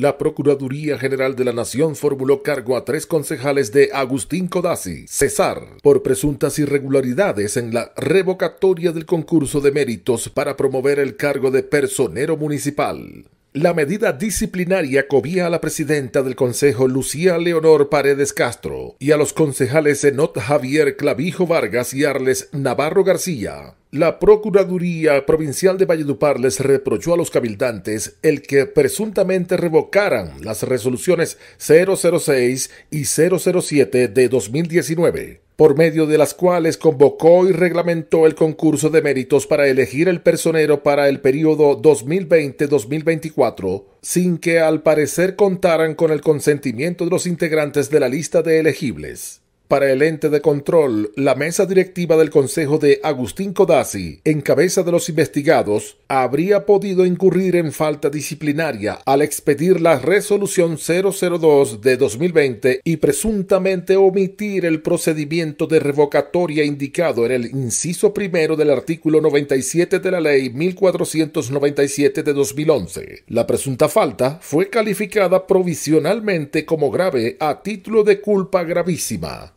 La Procuraduría General de la Nación formuló cargo a tres concejales de Agustín Codazzi, César, por presuntas irregularidades en la revocatoria del concurso de méritos para promover el cargo de personero municipal. La medida disciplinaria cobía a la presidenta del Consejo Lucía Leonor Paredes Castro y a los concejales Enot Javier Clavijo Vargas y Arles Navarro García. La Procuraduría Provincial de Valledupar les reprochó a los cabildantes el que presuntamente revocaran las resoluciones 006 y 007 de 2019 por medio de las cuales convocó y reglamentó el concurso de méritos para elegir el personero para el periodo 2020-2024, sin que al parecer contaran con el consentimiento de los integrantes de la lista de elegibles. Para el ente de control, la mesa directiva del Consejo de Agustín Codazzi, en cabeza de los investigados, habría podido incurrir en falta disciplinaria al expedir la resolución 002 de 2020 y presuntamente omitir el procedimiento de revocatoria indicado en el inciso primero del artículo 97 de la ley 1497 de 2011. La presunta falta fue calificada provisionalmente como grave a título de culpa gravísima.